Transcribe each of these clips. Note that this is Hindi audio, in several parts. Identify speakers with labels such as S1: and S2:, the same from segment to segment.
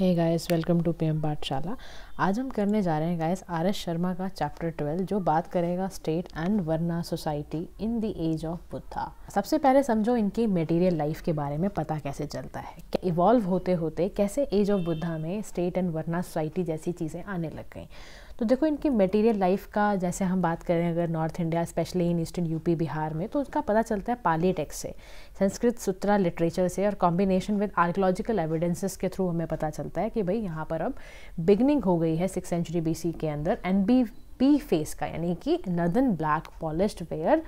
S1: hey guys welcome to PM Pathshala आज हम करने जा रहे हैं गाइस आर एस शर्मा का चैप्टर ट्वेल्व जो बात करेगा state and varna society in the age of Buddha सबसे पहले समझो इनकी मटेरियल लाइफ के बारे में पता कैसे चलता है इवॉल्व होते होते कैसे एज ऑफ बुद्धा में स्टेट एंड वर्ना सोसाइटी जैसी चीज़ें आने लग गई तो देखो इनकी मटेरियल लाइफ का जैसे हम बात करें अगर north India specially in eastern UP Bihar में तो उसका पता चलता है पाली टेक्स से संस्कृत सूत्रा लिटरेचर से और कॉम्बिनेशन विद आर्कोलॉजिकल एविडेंसेस के थ्रू हमें पता चलता है कि भाई यहाँ पर अब बिगनिंग हो गई है सिक्स सेंचुरी बी के अंदर एंड बी पी फेस का यानी कि नदन ब्लैक पॉलिश वेयर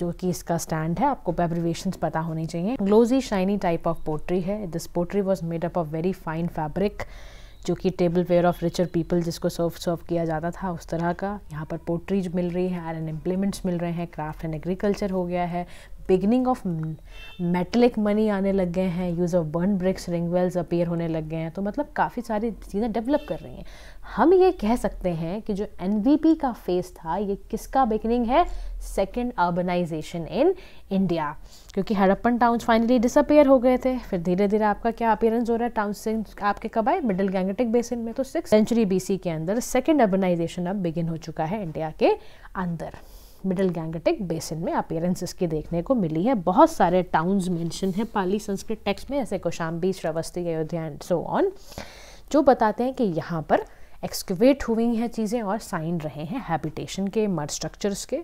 S1: जो कि इसका स्टैंड है आपको एब्रिवेशंस पता होनी चाहिए glossy shiny type of pottery है this pottery was made up of very fine fabric जो कि table ware of richer people जिसको सर्व सर्व किया जाता था उस तरह का यहाँ पर पोट्रीज मिल रही है आयरन एम्प्लीमेंट्स मिल रहे हैं क्राफ्ट एंड एग्रीकल्चर हो गया है बिगनिंग ऑफ मेटलिक मनी आने लग गए हैं use of burn bricks ring wells appear होने लग गए हैं तो मतलब काफ़ी सारी चीज़ें डेवलप कर रही हैं हम ये कह सकते हैं कि जो एन का फेस था ये किसका बिगनिंग है सेकेंड अर्बनाइजेशन इन इंडिया क्योंकि हड़प्पन टाउन्स फाइनली डिसअपेयर हो गए थे फिर धीरे धीरे आपका क्या अपेयरेंस हो रहा है टाउन आपके कब आए मिडिल गैंगटिक बेसिन में तो सिक्स सेंचुरी बीसी के अंदर सेकेंड अर्बनाइजेशन अब बिगिन हो चुका है इंडिया के अंदर मिडिल गैंगटिक बेसिन में अपेयरेंस इसकी देखने को मिली है बहुत सारे टाउन्स मेंशन हैं पाली संस्कृत टेक्स्ट में ऐसे Kaushambi Shravasti Ayodhya and so on जो बताते हैं कि यहाँ पर एक्सक्यूवेट हुई हैं चीज़ें और साइन रहे हैं हैबिटेशन के मर स्ट्रक्चर्स के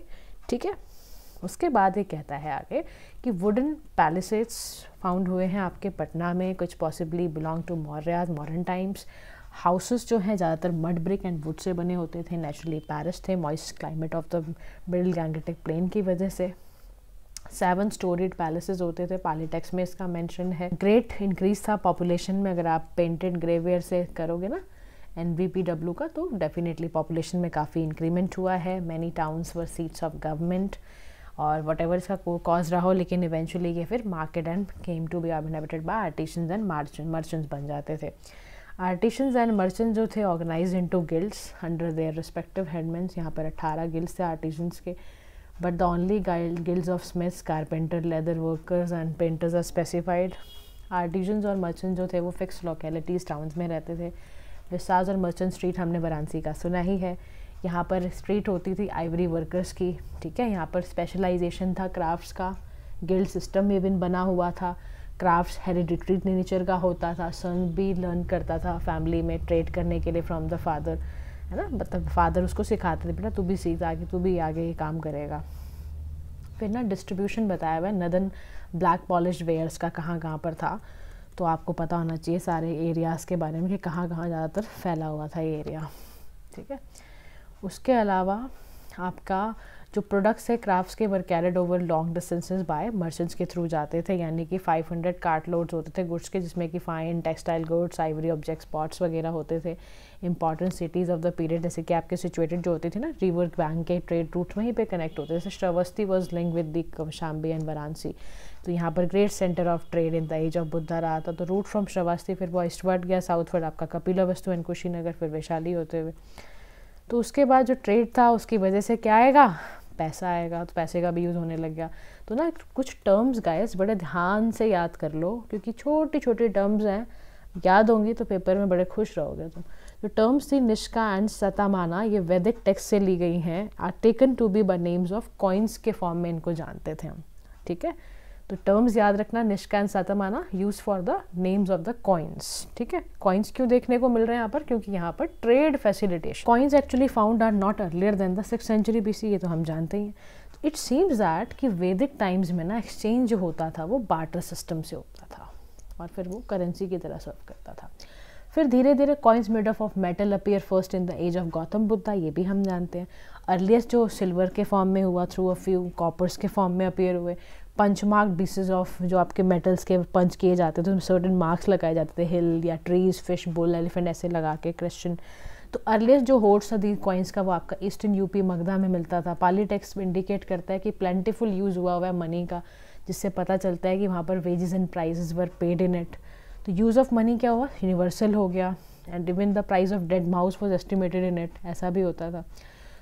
S1: ठीक है उसके बाद ये कहता है आगे कि वुडन पैलेसेस फाउंड हुए हैं आपके पटना में कुछ possibly belong to Mauryas modern times houses जो हैं ज़्यादातर mud brick and would say बने होते थे नेचुरली पैरिस थे moist climate of the middle Gangetic plain की वजह से सेवन स्टोरीड पैलेसेस होते थे पॉलिटेक्स में इसका मेंशन है ग्रेट इंक्रीज था पॉपुलेशन में अगर आप पेंटेड ग्रेवियर से करोगे ना एंड वी का तो डेफिनेटली पॉपुलेशन में काफ़ी इंक्रीमेंट हुआ है many towns were seats of government और वट एवर इसका कॉज रहा हो लेकिन इवेंचुअली ये फिर market and came to be dominated by artisan and merchants बन जाते थे आर्टिशंस एंड मर्चेंट्स जो थे organise into guilds under their respective headmen यहाँ पर अट्ठारह गिल्ड्स थे आर्टिशंस के but the only guilds of smiths carpenter leather workers and painters are specified artisans और मर्चेंट जो थे वो फिक्स लोकेलिटीज टाउन्स में रहते थे विसाज और मर्चेंट स्ट्रीट हमने वाराणसी का सुना ही है यहाँ पर स्ट्रीट होती थी आइवरी वर्कर्स की ठीक है यहाँ पर स्पेशलाइजेशन था क्राफ्ट्स का गिल्ड सिस्टम में भी बना हुआ था क्राफ्ट्स हेरिडिट्री नेचर का होता था सन भी लर्न करता था फैमिली में ट्रेड करने के लिए फ्रॉम द फादर है ना मतलब फादर उसको सिखाते थे बेटा तू भी सीख आगे तू भी आगे ये काम करेगा फिर ना डिस्ट्रीब्यूशन बताया हुआ है नदन ब्लैक पॉलिश वेयर्स का कहाँ कहाँ पर था तो आपको पता होना चाहिए सारे एरियाज़ के बारे में कि कहाँ कहाँ ज़्यादातर फैला हुआ था ये एरिया ठीक है उसके अलावा आपका जो प्रोडक्ट्स है क्राफ्ट्स के were carried over long distances by merchants के थ्रू जाते थे यानी कि 500 कार्ट लोड्स होते थे गुड्स के जिसमें कि fine textile goods ivory object pots वगैरह होते थे important cities of the period जैसे कि आपके सिचुएटेड जो होती थी ना रिवर बैंक के ट्रेड रूट वहीं पे कनेक्ट होते थे Shravasti was link with the Kaushambi and Varanasi तो यहाँ पर great centre of trade in the age of Buddha रहा था तो रूट फ्रॉम श्रवास्ती फिर वो ईस्टवर्ड गया साउथवर्ड आपका कपिला वस्तु एंड कुशीनगर फिर वैशाली होते हुए तो उसके बाद जो ट्रेड था उसकी वजह से क्या आएगा पैसा आएगा तो पैसे का भी यूज़ होने लग गया तो ना कुछ टर्म्स गाइस बड़े ध्यान से याद कर लो क्योंकि छोटी छोटी टर्म्स हैं याद होंगी तो पेपर में बड़े खुश रहोगे तुम जो टर्म्स थी निष्का एंड सतामाना ये वैदिक टेक्स्ट से ली गई हैं are taken to be by names of coins के फॉर्म में इनको जानते थे हम ठीक है तो टर्म्स याद रखना निष्कान सातम आना use for the names of the coins ठीक है कॉइन्स क्यों देखने को मिल रहे हैं यहाँ पर क्योंकि यहाँ पर trade facilitation coins actually found are not earlier than the six century B ये तो हम जानते ही हैं इट सीम्स दैट कि वैदिक टाइम्स में ना एक्सचेंज जो होता था वो बाटर सिस्टम से होता था और फिर वो करेंसी की तरह सर्व करता था फिर धीरे धीरे coins made of of metal appear first in the age of Gautam Buddha ये भी हम जानते हैं अर्लीस्ट जो सिल्वर के फॉर्म में हुआ थ्रू अ फ्यू कॉपर्स के फॉर्म में अपीयर हुए पंच मार्क पीसेज ऑफ जो आपके मेटल्स के पंच किए जाते थे उसमें सर्टन मार्क्स लगाए जाते थे हिल या ट्रीज फिश बुल एलिफेंट ऐसे लगा के क्रिश्चन तो अर्लीस्ट जो होर्ड्स था दी कॉइन्स का वो आपका ईस्टर्न यूपी मगधा में मिलता था पाली में इंडिकेट करता है कि प्लेंटीफुल यूज़ हुआ हुआ है मनी का जिससे पता चलता है कि वहाँ पर wages and prices were paid in it तो यूज़ ऑफ मनी क्या हुआ यूनिवर्सल हो गया and even the price of dead mouse was estimated in it ऐसा भी होता था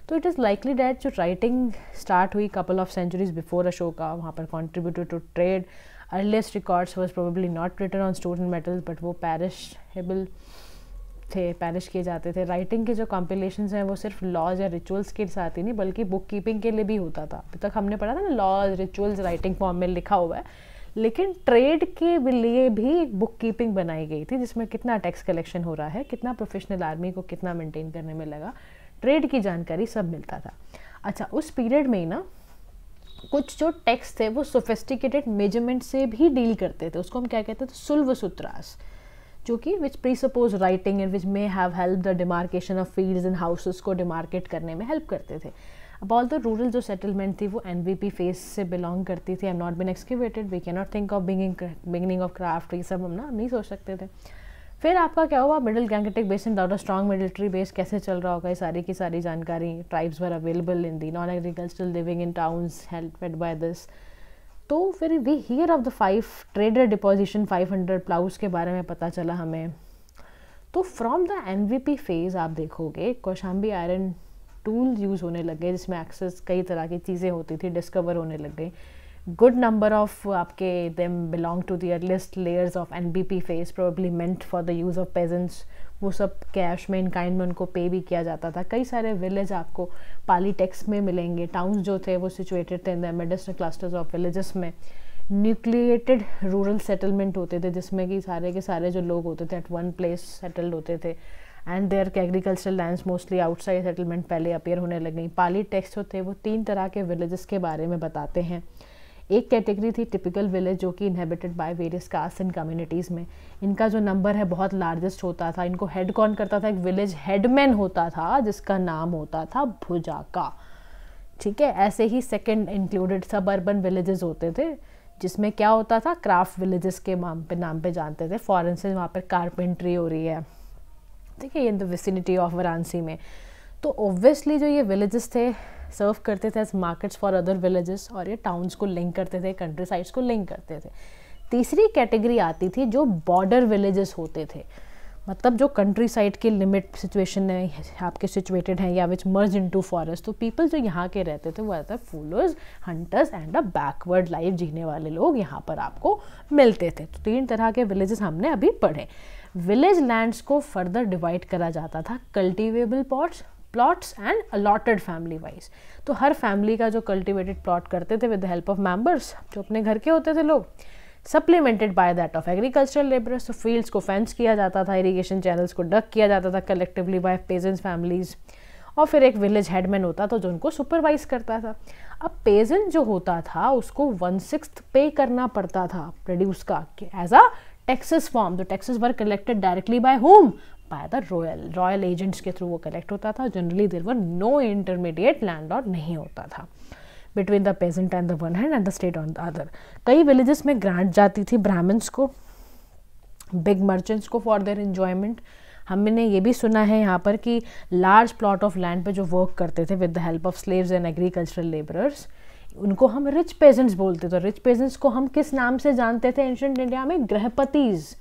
S1: तो इट इज़ लाइकली डैट जो राइटिंग स्टार्ट हुई couple of centuries before Ashoka वहाँ पर contribute to trade earliest records was probably not written on stone metals but वो पैरिशेबल थे पैरिश किए जाते थे राइटिंग के जो कॉम्पिलेशन हैं वो सिर्फ लॉज या रिचुअल्स के साथ ही नहीं बल्कि बुक कीपिंग के लिए भी होता था अभी तक हमने पढ़ा था ना लॉज रिचुअल्स राइटिंग फॉर्म में लिखा हुआ है लेकिन ट्रेड के लिए भी एक बुक कीपिंग बनाई गई थी जिसमें कितना टैक्स कलेक्शन हो रहा है कितना प्रोफेशनल आर्मी को कितना मेंटेन करने में लगा ट्रेड की जानकारी सब मिलता था अच्छा उस पीरियड में ना कुछ जो टेक्स्ट थे वो सोफेस्टिकेटेड मेजरमेंट से भी डील करते थे उसको हम क्या कहते थे तो सुल्व सूत्रास जो कि which suppose writing and which may have help the demarcation of fields and houses को डिमार्केट करने में हेल्प करते थे अब ऑल द रूरल जो सेटलमेंट थी वो एन वी पी फेस से बिलोंग करती थी I am not been excavated we can not think of beginning of craft ये सब हम ना नहीं सोच सकते थे फिर आपका क्या हुआ middle Gangetic base without a strong military base कैसे चल रहा होगा ये सारी की सारी जानकारी tribes were available in the non agricultural living in towns helped by this तो फिर we hear of the five trader deposition five hundred ploughs के बारे में पता चला हमें तो फ्रॉम द एम फेज़ आप देखोगे कौशाम्बी आयरन टूल यूज़ होने लग गए जिसमें एक्सेस कई तरह की चीज़ें होती थी डिस्कवर होने लग गई ऑफ uh, आपके them belong to their least layers of N B P phase probably meant for the use of peasants वो सब कैश में इन काइंड में उनको पे भी किया जाता था कई सारे विलेज आपको पाली में मिलेंगे टाउन्स जो थे वो सिचुएटेड थे in the medicinal clusters of villages में न्यूक्लिएटेड रूरल सेटलमेंट होते थे जिसमें कि सारे के सारे जो लोग होते थे एट वन प्लेस सेटल्ड होते थे एंड देयर के agricultural lands mostly outside settlement पहले अपेयर होने लगे पाली टेक्स जो थे वो तीन तरह के विलेजेस के बारे में बताते हैं एक कैटेगरी थी टिपिकल विलेज जो कि inhabited by various caste and communities में इनका जो नंबर है बहुत लार्जेस्ट होता था इनको हेड कौन करता था एक विलेज हेडमैन होता था जिसका नाम होता था भुजाका ठीक है ऐसे ही second included suburban villages होते थे जिसमें क्या होता था क्राफ्ट विलेजेस के नाम पे नाम पे जानते थे फॉरन से वहाँ पर कारपेंट्री हो रही है ठीक है in the vicinity of Varanasi में तो ओबियसली जो ये विलेजेस थे सर्व करते थे as markets for other villages और ये टाउन्स को लिंक करते थे कंट्री साइड्स को लिंक करते थे तीसरी कैटेगरी आती थी जो बॉर्डर विलेजेस होते थे मतलब जो कंट्री साइड के लिमिट सिचुएशन है आपके सिचुएटेड हैं या which merge into forest तो पीपल जो यहाँ के रहते थे वो आते हैं फूलर्स hunters and a backward life जीने वाले लोग यहाँ पर आपको मिलते थे तो तीन तरह के विलेजेस हमने अभी पढ़े विलेज लैंड्स को फर्दर डिवाइड करा जाता था cultivable pots plots and allotted family wise तो हर फैमिली का जो कल्टिवेटेड प्लॉट करते थे with the help of members जो अपने घर के होते थे लोग supplemented by that of agricultural labourers तो फील्ड्स को फेंस किया जाता था इरीगेशन चैनल्स को डक किया जाता था कलेक्टिवली बाय पेजेंट्स फैमिलीज़ और फिर एक विलेज हेडमैन होता था जो उनको सुपरवाइज करता था अब पेजेंट जो होता था उसको वन सिक्स पे करना पड़ता था प्रोड्यूस का as a taxes form the taxes were collected directly by home by the royal royal agents के थ्रू वो कलेक्ट होता था generally there were no intermediate landlord नहीं होता था between the peasant and the one hand and the state on the other कई विलेजेस में ग्रांट जाती थी ब्राह्मण्स को बिग मर्चेंट्स को फॉर देयर इन्जॉयमेंट हमने ये भी सुना है यहाँ पर कि लार्ज प्लॉट ऑफ लैंड पे जो वर्क करते थे with the help of slaves and agricultural labourers उनको हम रिच पेजेंट्स बोलते थे रिच पेजेंट्स को हम किस नाम से जानते थे एंशंट इंडिया में Grahapatis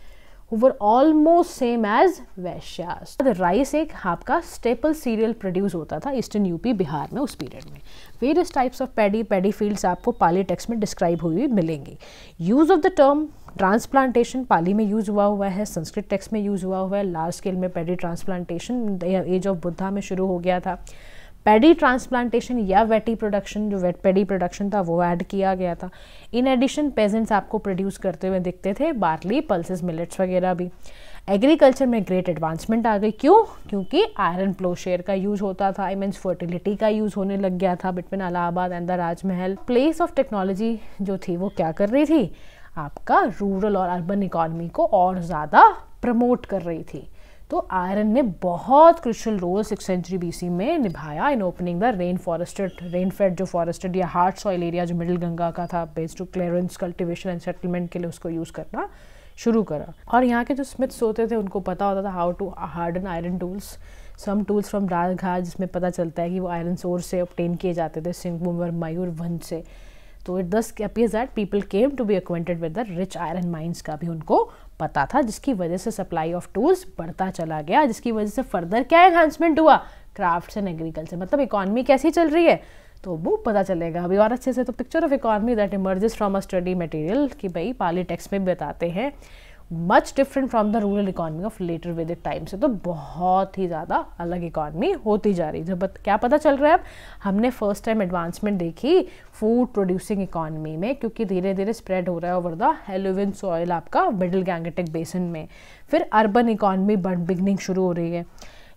S1: who almost same as Vaishyas rice एक आपका स्टेपल सीरियल प्रोड्यूस होता था ईस्टर्न यूपी बिहार में उस पीरियड में various types of paddy paddy fields आपको पाली टेक्स में डिस्क्राइब हुई हुई मिलेंगी use of the term transplantation Pali में यूज़ हुआ हुआ है संस्कृत टेक्स में यूज़ हुआ हुआ है लार्ज स्केल में paddy transplantation age of Buddha में शुरू हो गया था पेडी ट्रांसप्लांटेशन या वेटी प्रोडक्शन जो वेट पेडी प्रोडक्शन था वो ऐड किया गया था इन एडिशन पेजेंट्स आपको प्रोड्यूस करते हुए दिखते थे बार्ली पल्सेस मिलेट्स वगैरह भी एग्रीकल्चर में ग्रेट एडवांसमेंट आ गई क्यों क्योंकि आयरन प्लोशेयर का यूज होता था आई मीन्स फर्टिलिटी का यूज होने लग गया था between Allahabad and the Rajmahal place of technology जो थी वो क्या कर रही थी आपका रूरल और अर्बन इकॉनमी को और ज़्यादा प्रमोट कर रही थी तो आयरन ने बहुत crucial role six century BC में निभाया in opening the rain forested rain fed जो फॉरेस्टेड या हार्ड सॉइल एरिया जो मिडिल गंगा का था based to clearance cultivation and settlement के लिए उसको यूज़ करना शुरू करा और यहाँ के जो स्मिथ्स होते थे उनको पता होता था how to an iron tools some tools from Rajghat जिसमें पता चलता है कि वो आयरन सोर्स से ऑप्टेन किए जाते थे सिंह मयूर वन से तो it thus appears that people came to be acquainted with the rich iron mines का भी उनको पता था जिसकी वजह से सप्लाई ऑफ टूल्स बढ़ता चला गया जिसकी वजह से फर्दर क्या एनहांसमेंट हुआ क्राफ्ट एंड एग्रीकल्चर मतलब इकॉनमी कैसी चल रही है तो वो पता चलेगा अभी और अच्छे से तो picture of economy that emerges from a study material कि भाई पाली टेक्स्ट में बताते हैं much different from the rural economy of later with time से तो बहुत ही ज़्यादा अलग इकॉनमी होती जा रही है जब क्या पता चल रहा है अब हमने फर्स्ट टाइम एडवांसमेंट देखी फूड प्रोड्यूसिंग इकॉनमी में क्योंकि धीरे धीरे स्प्रेड हो रहा है ओवर द हेलोविन सॉयल आपका मिडिल गैंगेटिक बेसन में फिर अर्बन इकॉनमी बिगनिंग शुरू हो रही है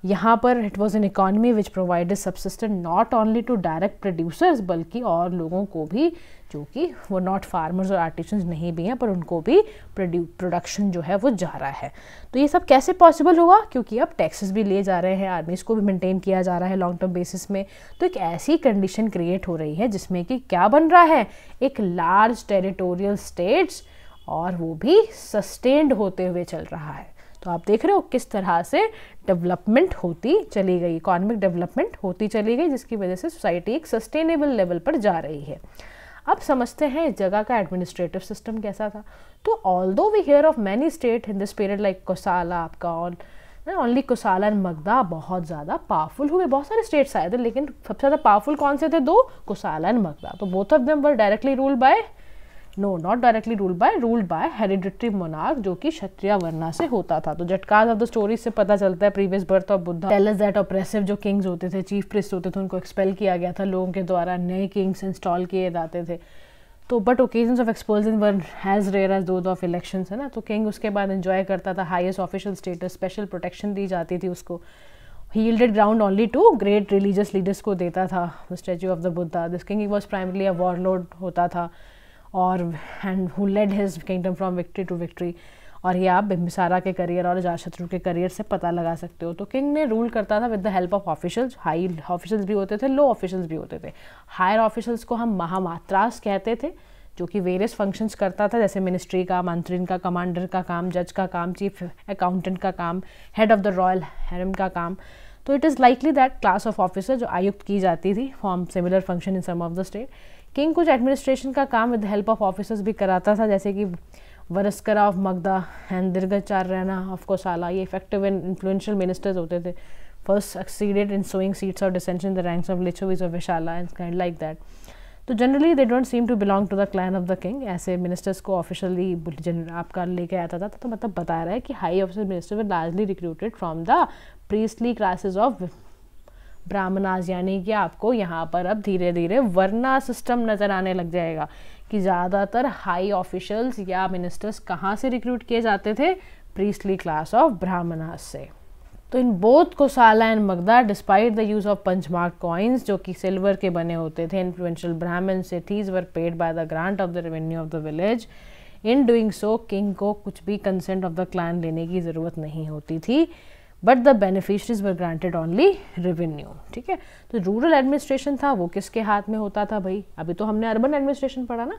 S1: यहाँ पर it was an economy which provide subsistent not only to direct producers बल्कि और लोगों को भी जो कि वो नॉट फार्मर्स और आर्टिशन नहीं भी हैं पर उनको भी प्रोडक्शन जो है वो जा रहा है तो ये सब कैसे पॉसिबल हुआ क्योंकि अब टैक्सेस भी लिए जा रहे हैं आर्मीज़ को भी मेंटेन किया जा रहा है लॉन्ग टर्म बेसिस में तो एक ऐसी कंडीशन क्रिएट हो रही है जिसमें कि क्या बन रहा है एक लार्ज टेरिटोरियल स्टेट्स और वो भी सस्टेन्ड होते हुए चल रहा है तो आप देख रहे हो किस तरह से डेवलपमेंट होती चली गई इकोनॉमिक डेवलपमेंट होती चली गई जिसकी वजह से सोसाइटी एक सस्टेनेबल लेवल पर जा रही है अब समझते हैं इस जगह का एडमिनिस्ट्रेटिव सिस्टम कैसा था तो although we hear of many state in this period like Kosala आपका on only Kosala and Magadha बहुत ज़्यादा पावरफुल हुए बहुत सारे स्टेट्स आए थे लेकिन सबसे ज़्यादा पावरफुल कौन से थे दो कुसाला एंड मगदा तो both of them were directly ruled by no not directly ruled by ruled by hereditary monarch जो कि क्षत्रिय वर्णा से होता था तो झटकाज ऑफ द स्टोरी से पता चलता है previous birth of Buddha tell that oppressive जो किंग्स होते थे चीफ प्रिस्ट होते थे उनको एक्सपेल किया गया था लोगों के द्वारा नए किंग्स इंस्टॉल किए जाते थे तो but occasion of expulsion has rare as though of election है ना तो किंग उसके बाद इन्जॉय करता था highest official status special protection दी जाती थी उसको yielded ground only to great religious leaders को देता था statue of the Buddha this king was primarily a war होता था और and who led his kingdom from victory to victory और ये आप बिम्बिसारा के करियर और जाशत्रु के करियर से पता लगा सकते हो तो किंग ने रूल करता था with the help of officials high officials भी होते थे लो ऑफिशियल्स भी होते थे हायर ऑफिशियल्स को हम महामात्रास कहते थे जो कि वेरियस फंक्शंस करता था जैसे मिनिस्ट्री का मंत्रीन का कमांडर का काम जज का काम चीफ अकाउंटेंट का काम head of the royal harem का काम तो it is likely that class of officer जो आयुक्त की जाती थी form similar function in some of the state king कुछ एडमिनिस्ट्रेशन का काम विद हेल्प ऑफ ऑफिसर्स भी कराता था जैसे कि Varshakara of Magadha and Dirghacharayana of Kosala ये इफेक्टिव एंड इन्फ्लुएंशियल मिनिस्टर्स होते थे first succeeded in sowing seeds of dissension the ranks of Lichchhavis of Vaishali and kind like that तो generally they don't seem to belong to the clan of the king ऐसे मिनिस्टर्स को ऑफिशियली आपका लेके आता था तो मतलब बता रहा है कि high officer minister were largely recruited from the priestly classes of Brahmanas यानी कि आपको यहाँ पर अब धीरे धीरे वर्णा सिस्टम नज़र आने लग जाएगा कि ज़्यादातर हाई ऑफिशल्स या मिनिस्टर्स कहाँ से रिक्रूट किए जाते थे प्रीस्टली क्लास ऑफ ब्राह्मणास से तो in both Kosala and Magadha despite the use of punch mark coins जो कि सिल्वर के बने होते थे influential Brahman cities were paid by the grant of the revenue of the village in doing so king को कुछ भी कंसेंट ऑफ द क्लान लेने की ज़रूरत नहीं होती थी but the beneficiaries were granted only revenue ठीक है तो रूरल एडमिनिस्ट्रेशन था वो किसके हाथ में होता था भाई अभी तो हमने अर्बन एडमिनिस्ट्रेशन पढ़ा ना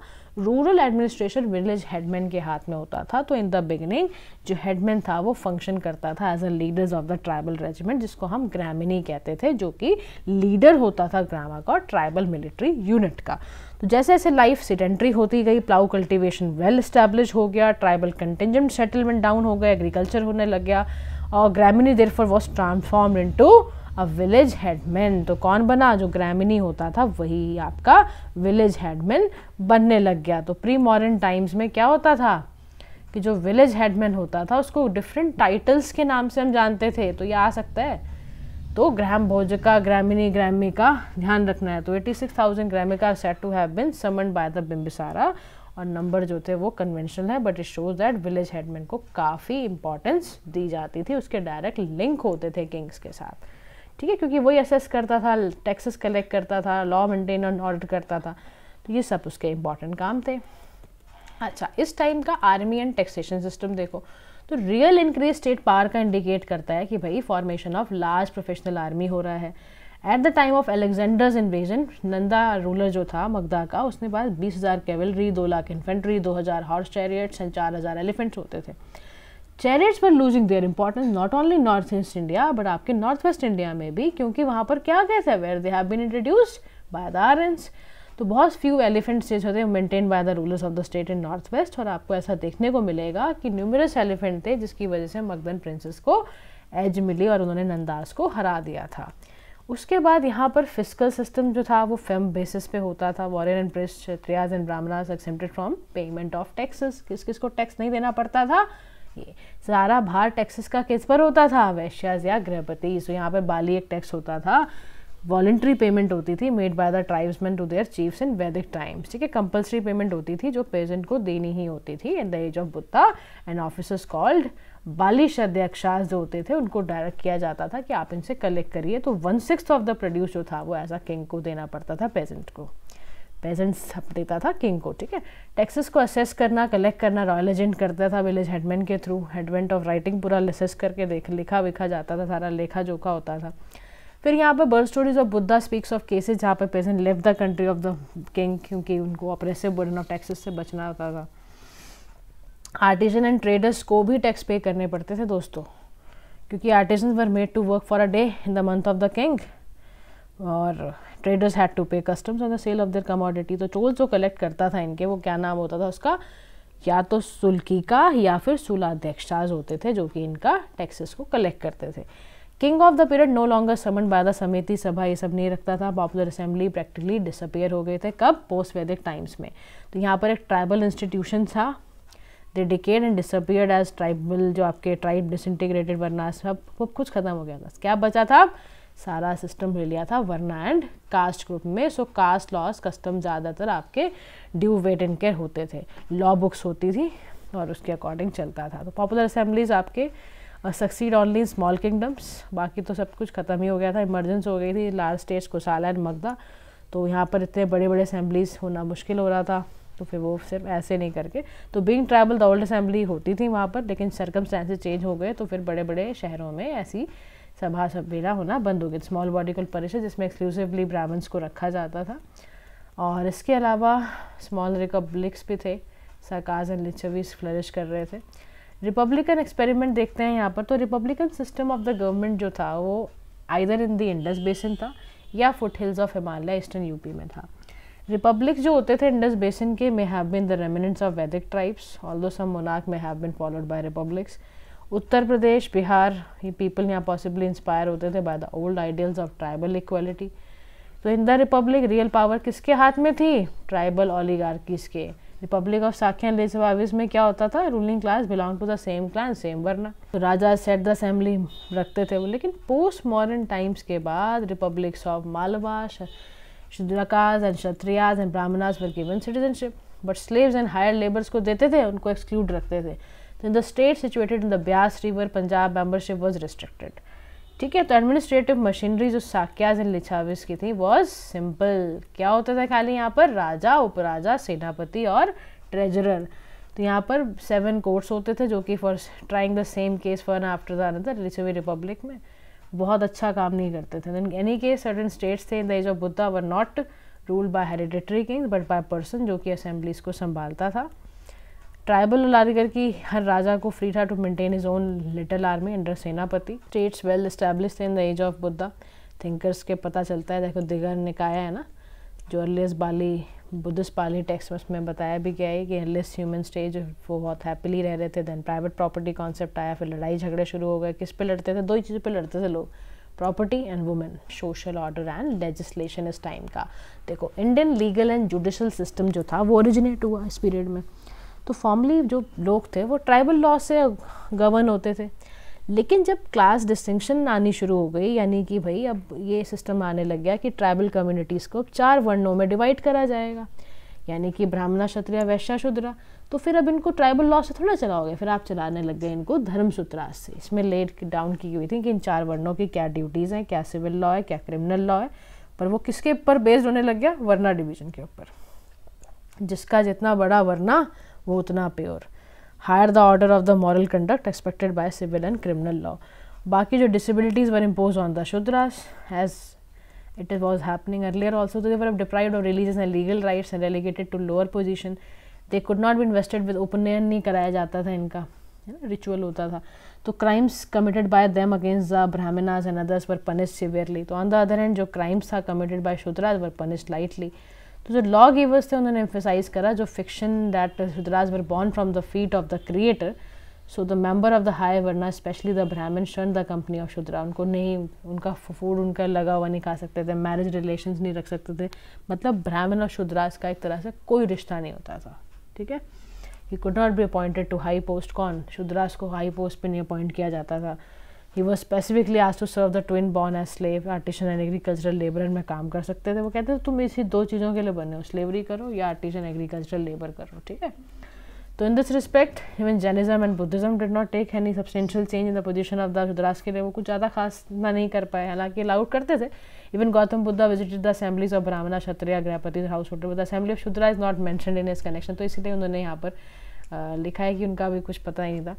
S1: रूरल एडमिनिस्ट्रेशन विलेज हेडमैन के हाथ में होता था तो इन द बिगिनिंग जो हेडमैन था वो फंक्शन करता था as a leaders of the tribal regiment जिसको हम ग्रामिनी कहते थे जो कि लीडर होता था ग्रामा का ट्राइबल मिलिट्री यूनिट का तो जैसे जैसे लाइफ सिडेंट्री होती गई प्लाउ कल्टिवेशन वेल स्टैब्लिश हो गया ट्राइबल कंटेंजेंट सेटलमेंट डाउन हो गया एग्रीकल्चर होने लग गया और gramini therefore was transform into a village headman तो कौन बना जो ग्रामिनी होता था वही आपका विलेज हेडमैन बनने लग गया तो प्री मॉडर्न टाइम्स में क्या होता था कि जो विलेज हेडमैन होता था उसको डिफरेंट टाइटल्स के नाम से हम जानते थे तो ये आ सकता है तो ग्राम भोज का ग्रामिनी ग्रामी का ध्यान रखना है तो एटी सिक्स थाउजेंड ग्रामी का set to have been summoned by the Bimbisara और नंबर जो थे वो कन्वेंशनल है but it shows that village headman को काफ़ी इंपॉर्टेंस दी जाती थी उसके डायरेक्ट लिंक होते थे किंग्स के साथ ठीक है क्योंकि वही असेस करता था टैक्सेस कलेक्ट करता था लॉ मेंटेन एंड करता था तो ये सब उसके इंपॉर्टेंट काम थे अच्छा इस टाइम का आर्मी एंड टैक्सेशन सिस्टम देखो तो रियल इंक्रीज स्टेट पावर का इंडिकेट करता है कि भाई formation of large professional army हो रहा है at the time of Alexander's invasion Nanda ruler जो था मगदा का उसने पास बीस हज़ार कैवलरी दो लाख इन्फेंट्री दो हज़ार हॉर्स चैरियट्स एंड चार हज़ार एलिफेंट्स होते थे चैरियट्स पर losing their importance not only north east India but आपके नॉर्थ वेस्ट इंडिया में भी क्योंकि वहाँ पर क्या कैसा where they have been introduced by the Aryans तो बहुत फ्यू एलिफेंट स्टेज होते हैं maintain by the rulers of the state in north west और आपको ऐसा देखने को मिलेगा कि न्यूमरस एलिफेंट थे जिसकी वजह से मकदन प्रिंसेस को एज मिली और उन्होंने नंदास को हरा दिया था उसके बाद यहाँ पर फिजिकल सिस्टम जो था वो फेम बेसिस पे होता था warrior and press Kshatriyas and Brahmanas accepted from payment of taxes किस किस को टैक्स नहीं देना पड़ता था ये सारा भार टैक्सेस का किस पर होता था वैश्याज या गृहपति सो यहाँ पर बाली एक टैक्स होता था वॉलेंट्री पेमेंट होती थी made by the tribesmen to their chiefs in Vedic times ठीक है कंपल्सरी पेमेंट होती थी जो पेजेंट को देनी ही होती थी at the age of Buddha and officers called बालिश अध्यक्षास जो होते थे उनको डायरेक्ट किया जाता था कि आप इनसे कलेक्ट करिए तो one six of the produce जो था वो एज अ किंग को देना पड़ता था पेजेंट को पेजेंट सब देता था किंग को ठीक है टैक्सेस को असेस करना कलेक्ट करना रॉयल एजेंट करता था विलेज हेडमैन के थ्रू हेडमेंट ऑफ राइटिंग पूरा असेस करके देख लिखा विखा जाता था सारा लेखा जोखा होता था फिर यहाँ पर birth stories of Buddha speaks of cases जहाँ पर patient leave the country of the king क्योंकि उनको ऑपरेसिव बर्डन ऑफ टैक्सेस से बचना होता था आर्टिजन एंड ट्रेडर्स को भी टैक्स पे करने पड़ते थे दोस्तों क्योंकि artisan were made to work for a day in the month of the king और traders had to pay customs on the sale of their commodity तो टोल जो कलेक्ट करता था इनके वो क्या नाम होता था उसका या तो सुल्की का या फिर सुलाध्यक्षाज होते थे जो कि इनका टैक्सेस को कलेक्ट करते थे king of the period no longer summon by the samiti sabha ये सब नहीं रखता था पॉपुलर असेंबली प्रैक्टिकली डिसअपेयर हो गए थे कब पोस्ट वैदिक टाइम्स में तो यहाँ पर एक ट्राइबल इंस्टीट्यूशन था they decayed and disappeared as tribal जो आपके ट्राइब डिसइंटीग्रेटेड वरना सब सब कुछ खत्म हो गया था तो क्या बचा था सारा सिस्टम ले लिया था वर्ना एंड कास्ट ग्रुप में सो कास्ट लॉस कस्टम ज़्यादातर आपके ड्यू वेट एंड केयर होते थे लॉ बुक्स होती थी और उसके अकॉर्डिंग चलता था तो पॉपुलर असेंबलीज आपके सक्सीड ऑनली स्मॉल किंगडम्स बाकी तो सब कुछ ख़त्म ही हो गया था इमरजेंस हो गई थी large states Kosala and Magadha तो यहाँ पर इतने बड़े बड़े असम्बलीज होना मुश्किल हो रहा था तो फिर वो सिर्फ ऐसे नहीं करके तो being tribal the old assembly होती थी वहाँ पर लेकिन सरकम चेंज हो गए तो फिर बड़े बड़े शहरों में ऐसी सभा सभेला होना बंद हो गई स्मॉल बॉडिकल परिषद जिसमें एक्सक्लूसिवली ब्राह्मण्स को रखा जाता था और इसके अलावा स्मॉल रिपब्लिक्स भी थे सरकार एंड लिचवीज फ्लरिश कर रहे थे रिपब्लिकन एक्सपेरिमेंट देखते हैं यहाँ पर तो republican system of the government जो था वो either in the Indus basin था या foothills of Himalaya eastern UP में था रिपब्लिक जो होते थे इंडस बेसिन के may have been the remnants of Vedic tribes although some मोनाक may have been followed by republics Uttar Pradesh Bihar ये पीपल यहाँ पॉसिबली इंस्पायर होते थे by the old ideals of tribal equality तो in the republic real power किसके हाथ में थी ट्राइबल ऑलीगार्कीज के रिपब्लिक ऑफ साखियन एंड लेसवाविस में क्या होता था ruling class belong to the same clan same varna तो राजा सेट द असेंबली रखते थे वो लेकिन पोस्ट मॉडर्न टाइम्स के बाद republics of Malwa Shudrakas and Kshatriyas and Brahmanas were given citizenship but slaves and hired labours को देते थे उनको एक्सक्लूड रखते थे in the state situated in the Beas river Punjab membership was restricted ठीक है तो एडमिनिस्ट्रेटिव मशीनरी जो साक्याज एंड लिछाविस की थी वॉज सिंपल क्या होता था खाली यहाँ पर राजा उपराजा सेनापति और ट्रेजरर तो यहाँ पर सेवन कोर्ट्स होते थे जो कि for trying the same case for after the another Lichchhavi republic में बहुत अच्छा काम नहीं करते थे in any case certain states थे in the age of Buddha were not ruled by hereditary kings but by person जो कि असेंबलीज को संभालता था ट्राइबल लारीगर की हर राजा को फ्री था to maintain his own little army under senapati states well established in the age of Buddha thinkers के पता चलता है देखो दिगर निकाय है ना जो अर्लियस बाली बुद्धिस्ट पाली टेक्स्ट में बताया भी गया है कि अर्लियस ह्यूमन स्टेज वो बहुत हैप्पीली रह रहे थे देन प्राइवेट प्रॉपर्टी कॉन्सेप्ट आया फिर लड़ाई झगड़े शुरू हो गए किस पे लड़ते थे दो ही चीज़ों पे लड़ते थे लोग property and women social order and legislation इस टाइम का देखो Indian legal and judicial system जो था वो ओरिजिनेट हुआ इस पीरियड में तो फॉर्मली जो लोग थे वो ट्राइबल लॉ से गवर्न होते थे लेकिन जब क्लास डिस्टिंक्शन आनी शुरू हो गई यानी कि भाई अब ये सिस्टम आने लग गया कि ट्राइबल कम्युनिटीज़ को चार वर्णों में डिवाइड करा जाएगा यानी कि ब्राह्मणा क्षत्रिय वैश्या शूद्रा तो फिर अब इनको ट्राइबल लॉ से थोड़ा चलाओगे फिर आप चलाने लग गए इनको धर्म सूत्रास से इसमें लेट डाउन की हुई थी कि इन चार वर्णों की क्या ड्यूटीज़ हैं क्या सिविल लॉ है क्या क्रिमिनल लॉ है पर वो किसके ऊपर बेस्ड होने लग गया वर्णा डिवीजन के ऊपर जिसका जितना बड़ा वर्णा वो उतना pure higher the order of the moral conduct expected by civil and criminal law बाकी जो disabilities were impose on the Shudras as it is was happening earlier also they were deprived of religious and legal rights and relegated to lower position they could not be invested उपनयन नहीं कराया जाता था इनका है ना रिचुअल होता था तो crimes committed by them against the Brahmanas and others were punish severely तो ऑन द अदर हैंड जो क्राइम्स था committed by Shudras were punish lightly तो जो लॉ गिवर्स थे उन्होंने एम्फेसाइज करा जो fiction that Shudras were born from the feet of the creator so the member of the high varna especially the Brahmin shun the company of Shudra उनको नहीं उनका फूड उनका लगा हुआ नहीं खा सकते थे मैरिज रिलेशन नहीं रख सकते थे मतलब ब्राह्मण और शुद्रास का एक तरह से कोई रिश्ता नहीं होता था ठीक है he could not be appointed to high post कौन शुद्रास को हाई पोस्ट पर नहीं अपॉइंट किया जाता था ही वॉज स्पेसिफिकली आज to serve the twin born as slave artisan and agricultural labour में काम कर सकते थे वो कहते थे तुम इसी दो चीज़ों के लिए बने हो स्लेवरी करो या आर्टिशन एग्रीकल्चरल लेबर करो ठीक है तो in this respect even Jainism and Buddhism did not take any substantial change in the position of the Shudras के लिए वो कुछ ज़्यादा खास ना नहीं कर पाए हालांकि अलाउड करते थे even Gautam Buddha visited the assemblies of Brahmana Kshatriya grihapati house holder with assembly of Shudra is not mention in this connection तो इसीलिए उन्होंने यहाँ पर लिखा है कि उनका भी कुछ पता ही नहीं था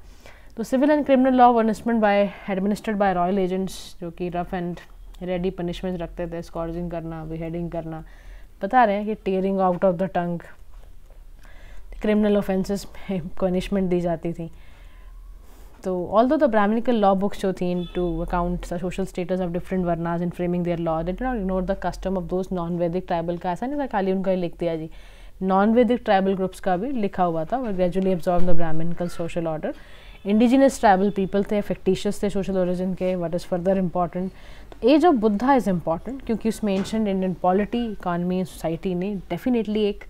S1: तो civil and criminal law punishment by administered by royal agents जो कि रफ एंड रेडी पनिशमेंट रखते थे स्कॉर्जिंग करना बिहेडिंग करना बता रहे हैं कि tearing out of the tongue criminal offences में पनिशमेंट दी जाती थी तो ऑल दो द ब्राह्मणिकल लॉ बुक्स जो थी into account social status of different varnas in framing their law they not ignore the custom of those non Vedic tribal का ऐसा नहीं था खाली उनका ही लिख दिया जी नॉन वैदिक ट्राइबल ग्रुप्स का भी लिखा हुआ था और gradually absorb the Brahmanical social order indigenous tribal people थे फिक्टिशियस थे सोशल ओरिजिन के what is further important age of Buddha is important क्योंकि उसमें ancient Indian polity economy society ने डेफिनेटली एक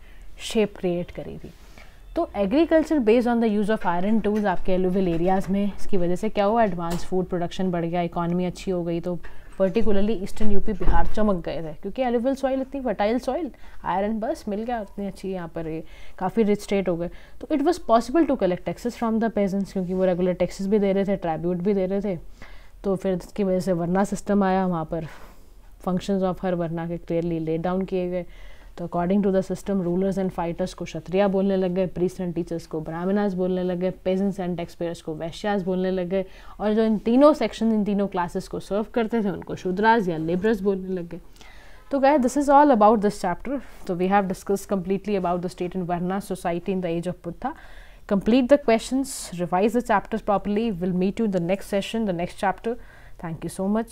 S1: शेप क्रिएट करी थी तो agriculture based on the use of iron tools आपके एलोविल एरियाज़ में इसकी वजह से क्या हुआ एडवांस फूड प्रोडक्शन बढ़ गया इकानमी अच्छी हो गई तो पर्टिकुलरली ईस्टर्न यूपी बिहार चमक गए थे क्योंकि एलिवल सॉइल इतनी फर्टाइल सॉइल आयरन बस मिल गया इतनी अच्छी यहाँ पर काफ़ी रिच स्टेट हो गए तो it was possible to collect taxes from the peasants क्योंकि वो रेगुलर टैक्सेस भी दे रहे थे ट्राइब्यूट भी दे रहे थे तो फिर इसकी वजह से वरना सिस्टम आया वहाँ पर फंक्शंस ऑफ हर वरना के क्लियरली ले डाउन किए गए तो according to the system rulers and fighters को क्षत्रिया बोलने लग गए प्रीस एंड टीचर्स को ब्राह्मणाज बोलने लग गए पेजेंट्स एंड टेक्सपेयर्स को वैश्यास बोलने लग गए और जो इन तीनों सेक्शन इन तीनों क्लासेस को सर्व करते थे उनको शुद्राज या लेबरस बोलने लग गए तो guys this is all about this chapter तो we have discuss completely about the state in varna society in the age of Buddha complete the question revise the chapters properly will meet you the next session the next chapter thank you so much